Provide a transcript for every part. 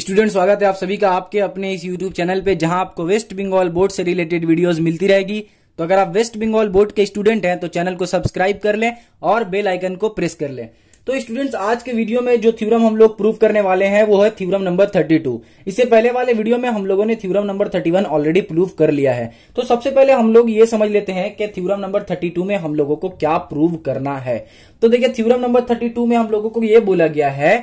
student स्वागत है आप सभी का आपके अपने इस यूट्यूब चैनल पे जहां आपको वेस्ट बंगाल बोर्ड से रिलेटेड वीडियोस मिलती रहेगी तो अगर आप वेस्ट बंगाल बोर्ड के स्टूडेंट हैं तो चैनल को सब्सक्राइब कर लें और बेल आइकन को प्रेस कर लें तो स्टूडेंट्स आज के वीडियो में जो थ्योरम हम लोग प्रूव करने वाले हैं वो है थ्योरम नंबर 32 इससे पहले वाले वीडियो में हम लोगों ने थ्योरम नंबर 31 ऑलरेडी प्रूव कर लिया है तो सबसे पहले हम लोग ये समझ लेते हैं कि थ्योरम नंबर 32 में हम लोगों को क्या प्रूव करना है तो देखिये थ्योरम नंबर थर्टी में हम लोगों को ये बोला गया है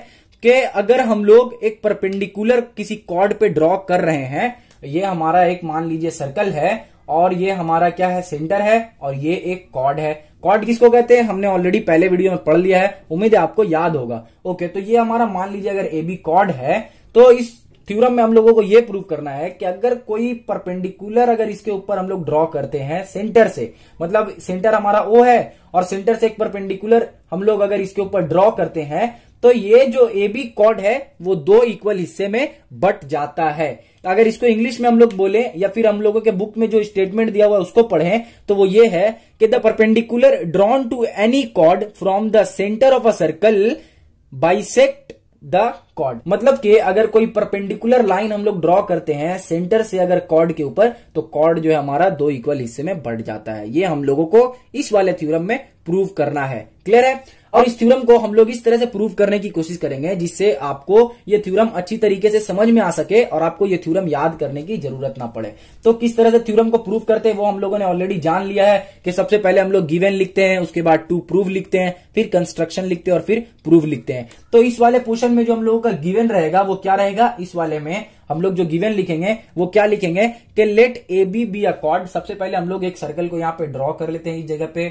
कि अगर हम लोग एक परपेंडिकुलर किसी कॉर्ड पे ड्रॉ कर रहे हैं ये हमारा एक मान लीजिए सर्कल है और ये हमारा क्या है सेंटर है और ये एक कॉर्ड है कॉर्ड किसको कहते हैं हमने ऑलरेडी पहले वीडियो में पढ़ लिया है उम्मीद है आपको याद होगा ओके तो ये हमारा मान लीजिए अगर ए बी कॉर्ड है तो इस थ्योरम में हम लोगों को ये प्रूव करना है कि अगर कोई परपेंडिकुलर अगर इसके ऊपर हम लोग ड्रॉ करते हैं सेंटर से मतलब सेंटर हमारा ओ है और सेंटर से एक परपेंडिकुलर हम लोग अगर इसके ऊपर ड्रॉ करते हैं तो ये जो ए बी कॉड है वो दो इक्वल हिस्से में बट जाता है तो अगर इसको इंग्लिश में हम लोग बोले या फिर हम लोगों के बुक में जो स्टेटमेंट दिया हुआ है उसको पढ़ें तो वो ये है कि the perpendicular drawn to any कॉड from the centre of a circle bisect the chord मतलब कि अगर कोई परपेंडिकुलर लाइन हम लोग ड्रॉ करते हैं सेंटर से अगर कॉर्ड के ऊपर तो कॉर्ड जो है हमारा दो इक्वल हिस्से में बढ़ जाता है ये हम लोगों को इस वाले थ्योरम में प्रूव करना है क्लियर है और इस थ्योरम को हम लोग इस तरह से प्रूव करने की कोशिश करेंगे जिससे आपको ये थ्योरम अच्छी तरीके से समझ में आ सके और आपको ये थ्योरम याद करने की जरूरत ना पड़े तो किस तरह से थ्योरम को प्रूव करते हैं वो हम लोगों ने ऑलरेडी जान लिया है कि सबसे पहले हम लोग गिवेन लिखते हैं उसके बाद टू प्रूव लिखते हैं फिर कंस्ट्रक्शन लिखते हैं और फिर प्रूव लिखते हैं तो इस वाले पोर्शन में जो हम लोगों का पर गिवन रहेगा वो क्या रहेगा इस वाले में हम लोग जो गिवन लिखेंगे वो क्या लिखेंगे कि let A B be a chord सबसे पहले हम लोग एक सर्कल को यहां पे ड्रॉ कर लेते हैं इस जगह पे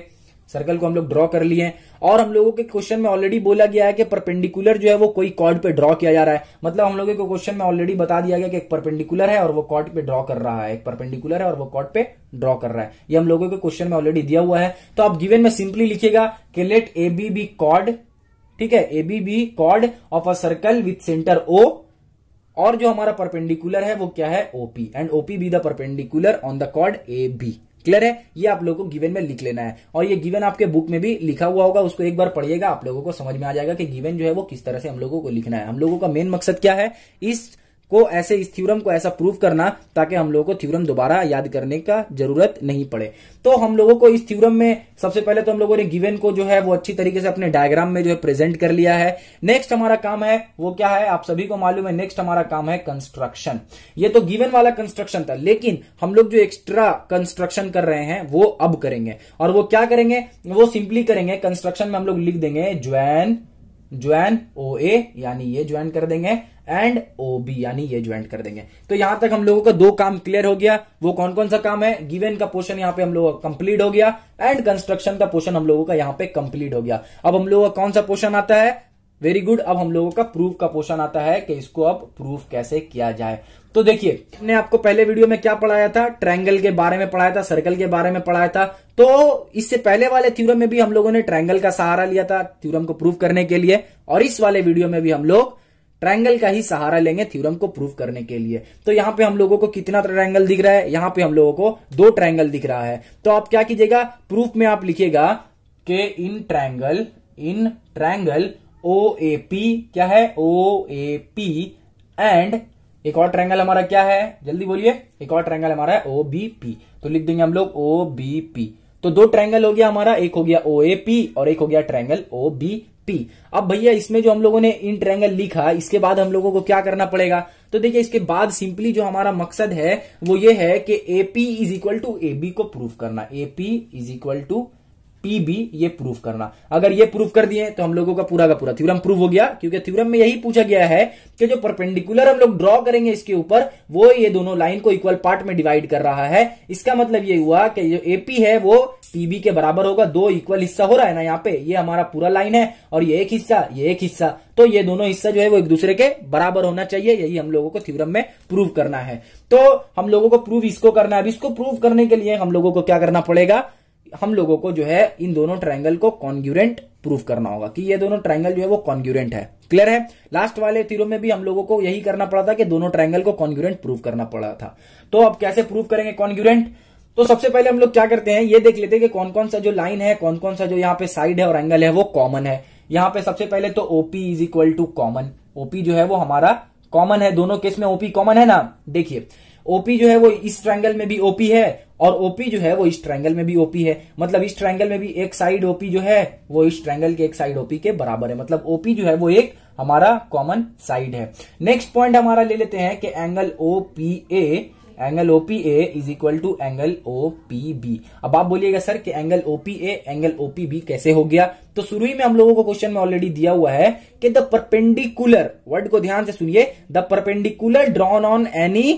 सर्कल को हम लोग ड्रॉ कर लिए और हम लोगों के क्वेश्चन में ऑलरेडी बोला गया है कि परपेंडिकुलर जो है वो कोई कॉर्ड पे ड्रॉ किया जा रहा है मतलब हम लोगों के क्वेश्चन में ऑलरेडी बता दिया गया कि एक परपेंडिकुलर है और वो कॉर्ड पे ड्रॉ कर रहा है एक परपेंडिकुलर है और वो कॉर्ड पे ड्रॉ कर रहा है ये हम लोगों के क्वेश्चन में ऑलरेडी दिया हुआ है तो आप गिवेन में सिंपली लिखेगा कि let A B be chord ठीक है AB be be chord of a circle with centre O और जो हमारा परपेंडिकुलर है वो क्या है OP and OP be the perpendicular on the chord A B clear है ये आप लोगों को गिवन में लिख लेना है और ये गिवन आपके बुक में भी लिखा हुआ होगा उसको एक बार पढ़िएगा आप लोगों को समझ में आ जाएगा कि गिवन जो है वो किस तरह से हम लोगों को लिखना है हम लोगों का मेन मकसद क्या है इस को ऐसे इस थ्योरम को ऐसा प्रूव करना ताकि हम लोगों को थ्योरम दोबारा याद करने का जरूरत नहीं पड़े तो हम लोगों को इस थ्योरम में सबसे पहले तो हम लोगों ने गिवन को जो है वो अच्छी तरीके से अपने डायग्राम में जो है प्रेजेंट कर लिया है नेक्स्ट हमारा काम है वो क्या है आप सभी को मालूम है नेक्स्ट हमारा काम है कंस्ट्रक्शन ये तो गिवन वाला कंस्ट्रक्शन था लेकिन हम लोग जो एक्स्ट्रा कंस्ट्रक्शन कर रहे हैं वो अब करेंगे और वो क्या करेंगे वो सिंपली करेंगे कंस्ट्रक्शन में हम लोग लिख देंगे ज्वैन ज्वाइन ओ ए यानी ये ज्वाइन कर देंगे एंड ओ बी यानी ये ज्वाइंट कर देंगे तो यहां तक हम लोगों का दो काम क्लियर हो गया वो कौन कौन सा काम है गिवेन का पोर्शन यहाँ पे हम लोगों का कंप्लीट हो गया एंड कंस्ट्रक्शन का पोर्शन हम लोगों का यहाँ पे कंप्लीट हो गया अब हम लोगों का कौन सा पोर्शन आता है वेरी गुड अब हम लोगों का प्रूफ का पोर्शन आता है कि इसको अब प्रूफ कैसे किया जाए तो देखिए हमने आपको पहले वीडियो में क्या पढ़ाया था ट्रायंगल के बारे में पढ़ाया था सर्कल के बारे में पढ़ाया था तो इससे पहले वाले थ्योरम में भी हम लोगों ने ट्रायंगल का सहारा लिया था थ्योरम को प्रूफ करने के लिए और इस वाले वीडियो में भी हम लोग ट्रायंगल का ही सहारा लेंगे थ्योरम को प्रूव करने के लिए तो यहां पे हम लोगों को कितना ट्रायंगल दिख रहा है यहां पे हम लोगों को दो ट्रायंगल दिख रहा है तो आप क्या कीजिएगा प्रूफ में आप लिखिएगा के in triangle in triangle O A P क्या है ओ ए पी एंड एक और ट्रायंगल हमारा क्या है जल्दी बोलिए एक और ट्रायंगल हमारा है ओ बी पी तो लिख देंगे हम लोग ओ बी पी तो दो ट्रायंगल हो गया हमारा एक हो गया ओ ए पी और एक हो गया ट्रायंगल ओ बी पी अब भैया इसमें जो हम लोगों ने इन ट्रैंगल लिखा इसके बाद हम लोगों को क्या करना पड़ेगा तो देखिए इसके बाद सिंपली जो हमारा मकसद है वो ये है कि AP is equal to AB को प्रूफ करना AP is equal to PB ये प्रूफ करना अगर ये प्रूफ कर दिए तो हम लोगों का पूरा का पूरा थ्योरम प्रूफ हो गया क्योंकि थ्योरम में यही पूछा गया है कि जो परपेंडिकुलर हम लोग ड्रॉ करेंगे इसके ऊपर वो ये दोनों लाइन को इक्वल पार्ट में डिवाइड कर रहा है इसका मतलब ये हुआ कि जो एपी है वो पीबी के बराबर होगा दो इक्वल हिस्सा हो रहा है ना यहाँ पे ये हमारा पूरा लाइन है और ये एक हिस्सा ये एक हिस्सा तो ये दोनों हिस्सा जो है वो एक दूसरे के बराबर होना चाहिए यही हम लोगों को थ्योरम में प्रूव करना है तो हम लोगों को प्रूव इसको करना है अब इसको प्रूव करने के लिए हम लोगों को क्या करना पड़ेगा हम लोगों को जो है इन दोनों ट्राइंगल को कॉन्ग्यूरेंट प्रूफ करना होगा कि ये दोनों ट्राइंगल जो है वो कॉन्ग्यूरेंट है क्लियर है लास्ट वाले तीरों में भी हम लोगों को यही करना पड़ा था कि दोनों ट्राइंगल को कॉन्ग्यूरेंट प्रूफ करना पड़ा था तो अब कैसे प्रूफ करेंगे कॉन्ग्यूरेंट तो सबसे पहले हम लोग क्या करते हैं ये देख लेते हैं कि कौन कौन सा जो लाइन है कौन कौन सा जो यहाँ पे साइड है और एंगल है वो कॉमन है यहाँ पे सबसे पहले तो OP is equal to common OP जो है वो हमारा कॉमन है दोनों केस में ओपी कॉमन है ना देखिए ओपी जो है वो इस ट्राइंगल में भी ओपी है और ओपी जो है वो इस ट्रायंगल में भी ओपी है मतलब इस ट्राइंगल में भी एक साइड ओपी जो है वो इस ट्रायंगल के एक साइड ओपी के बराबर है मतलब ओपी जो है वो एक हमारा कॉमन साइड है नेक्स्ट पॉइंट हमारा ले लेते हैं कि angle OPA angle OP A is equal to angle O P B अब आप बोलिएगा सर कि angle OP A angle OP B कैसे हो गया तो शुरू ही में हम लोगों को क्वेश्चन में ऑलरेडी दिया हुआ है कि द परपेंडिकुलर वर्ड को ध्यान से सुनिए the perpendicular drawn on any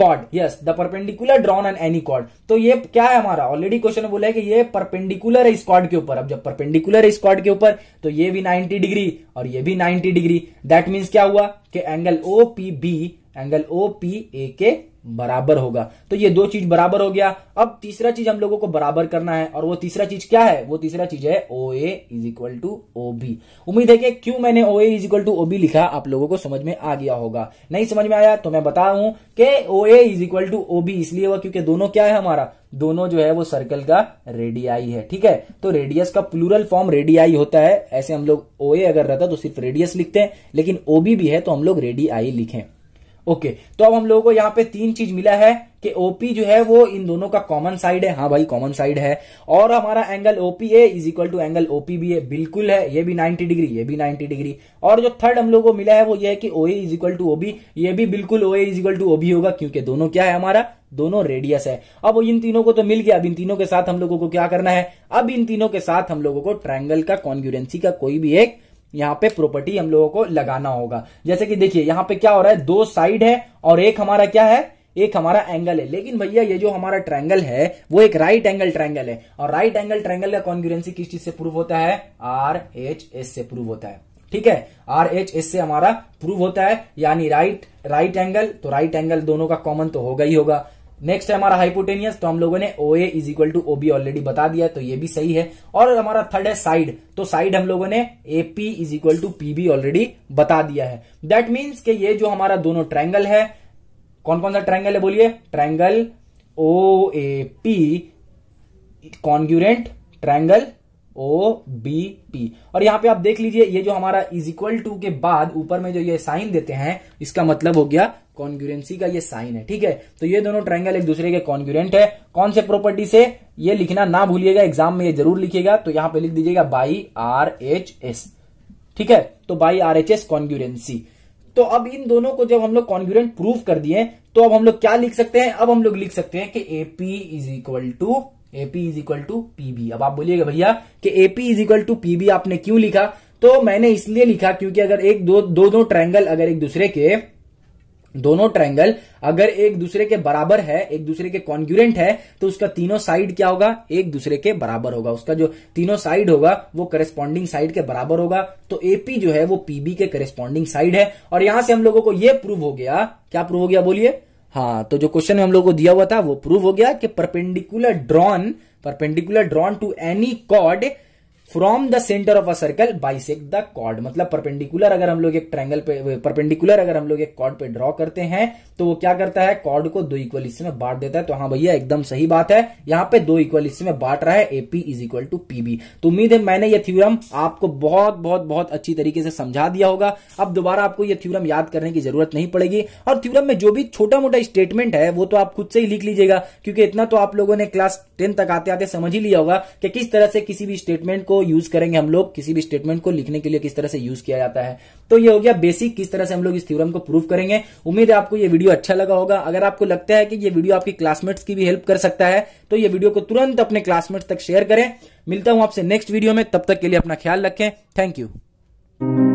chord yes the perpendicular drawn on any chord तो ये क्या है हमारा ऑलरेडी क्वेश्चन में बोला है कि ये परपेंडिकुलर है इस कॉर्ड के ऊपर अब जब परपेंडिकुलर है इस कॉर्ड के ऊपर तो ये भी 90 डिग्री और ये भी 90 डिग्री दैट मीन्स क्या हुआ कि angle O P B angle O P A के बराबर होगा तो ये दो चीज बराबर हो गया अब तीसरा चीज हम लोगों को बराबर करना है और वो तीसरा चीज क्या है वो तीसरा चीज है O A is equal to O B उम्मीद है कि क्यों मैंने O A is equal to O B लिखा आप लोगों को समझ में आ गया होगा नहीं समझ में आया तो मैं बता हूं कि O A is equal to O B इसलिए हुआ क्योंकि दोनों क्या है हमारा दोनों जो है वो सर्कल का रेडियाई है ठीक है तो रेडियस का प्लूरल फॉर्म रेडियाई होता है ऐसे हम लोग ओ ए अगर रहता तो सिर्फ रेडियस लिखते हैं लेकिन ओ बी भी है तो हम लोग रेडियाई लिखें ओके तो अब हम लोगों को यहाँ पे तीन चीज मिला है कि ओपी जो है वो इन दोनों का कॉमन साइड है हाँ भाई कॉमन साइड है और हमारा angle OP A is equal to angle OP B ए बिल्कुल है ये भी 90 डिग्री ये भी 90 डिग्री और जो थर्ड हम लोगों को मिला है वो ये है कि O A is equal to OB ये भी बिल्कुल O A is equal to OB होगा क्योंकि दोनों क्या है हमारा दोनों रेडियस है अब इन तीनों को तो मिल गया अब इन तीनों के साथ हम लोगों को क्या करना है अब इन तीनों के साथ हम लोगों को ट्रायंगल का कॉन्ग्यूरेंसी का कोई भी एक यहाँ पे प्रॉपर्टी हम लोगों को लगाना होगा जैसे कि देखिए यहाँ पे क्या हो रहा है दो साइड है और एक हमारा क्या है एक हमारा एंगल है लेकिन भैया ये जो हमारा ट्रायंगल है वो एक राइट एंगल ट्रायंगल है और राइट एंगल ट्रायंगल का कॉन्ग्यूरेंसी किस चीज से प्रूव होता है आर एच एस से प्रूव होता है ठीक है आर एच एस से हमारा प्रूव होता है यानी राइट राइट एंगल तो राइट एंगल दोनों का कॉमन तो होगा ही होगा नेक्स्ट है हमारा हाइपोटेनियस तो हम लोगों ने O A is equal to OB already बता दिया तो ये भी सही है और हमारा थर्ड है साइड तो साइड हम लोगों ने AP is equal to PB already बता दिया है दैट मीन्स के ये जो हमारा दोनों ट्रायंगल है कौन कौन सा ट्रायंगल है बोलिए triangle O A P congruent triangle O B P और यहां पे आप देख लीजिए ये जो हमारा इज इक्वल टू के बाद ऊपर में जो ये साइन देते हैं इसका मतलब हो गया कॉन्ग्यूरेंसी का ये साइन है ठीक है तो ये दोनों ट्रायंगल एक दूसरे के कॉन्ग्यूरेंट है कौन से प्रॉपर्टी से ये लिखना ना भूलिएगा एग्जाम में ये जरूर लिखिएगा तो यहां पे लिख दीजिएगा बाई आर एच एस ठीक है तो by R H S congruency तो अब इन दोनों को जब हम लोग कॉन्ग्यूरेंट प्रूव कर दिए तो अब हम लोग क्या लिख सकते हैं अब हम लोग लिख सकते हैं कि AP is equal to AP is equal to PB अब आप बोलिएगा भैया कि AP is equal to PB आपने क्यों लिखा तो मैंने इसलिए लिखा क्योंकि अगर एक दो दो, दो ट्रायंगल अगर एक दूसरे के दोनों ट्रायंगल अगर एक दूसरे के बराबर है एक दूसरे के कॉन्ग्यूरेंट है तो उसका तीनों साइड क्या होगा एक दूसरे के बराबर होगा उसका जो तीनों साइड होगा वो करेस्पॉन्डिंग साइड के बराबर होगा तो एपी जो है वो पीबी के करेस्पॉन्डिंग साइड है और यहां से हम लोगों को ये प्रूव हो गया क्या प्रूव हो गया बोलिए हाँ तो जो क्वेश्चन हम लोग को दिया हुआ था वो प्रूव हो गया कि perpendicular drawn perpendicular drawn to any कॉड from the centre of a circle bisect the chord मतलब परपेंडिकुलर अगर हम लोग एक ट्रायंगल परपेंडिकुलर अगर हम लोग एक कॉर्ड पे ड्रॉ करते हैं तो वो क्या करता है कॉर्ड को दो इक्वल हिस्से में बांट देता है तो हाँ भैया एकदम सही बात है यहाँ पे दो इक्वल हिस्से में बांट रहा है AP is equal to PB तो उम्मीद है मैंने ये थ्यूरम आपको बहुत बहुत बहुत अच्छी तरीके से समझा दिया होगा अब दोबारा आपको ये थ्यूरम याद करने की जरूरत नहीं पड़ेगी और थ्यूरम में जो भी छोटा मोटा स्टेटमेंट है वो तो आप खुद से ही लिख लीजिएगा क्योंकि इतना तो आप लोगों ने क्लास टेन तक आते आते समझ ही लिया होगा कि किस तरह से किसी भी स्टेटमेंट को यूज करेंगे हम लोग किसी भी स्टेटमेंट को लिखने के लिए किस तरह से यूज किया जाता है तो ये हो गया बेसिक किस तरह से हम लोग इस थ्योरम को प्रूव करेंगे उम्मीद है आपको ये वीडियो अच्छा लगा होगा अगर आपको लगता है कि ये वीडियो आपकी क्लासमेट्स की भी हेल्प कर सकता है तो ये वीडियो को तुरंत अपने क्लासमेट्स तक शेयर करें मिलता हूं आपसे नेक्स्ट वीडियो में तब तक के लिए अपना ख्याल रखें थैंक यू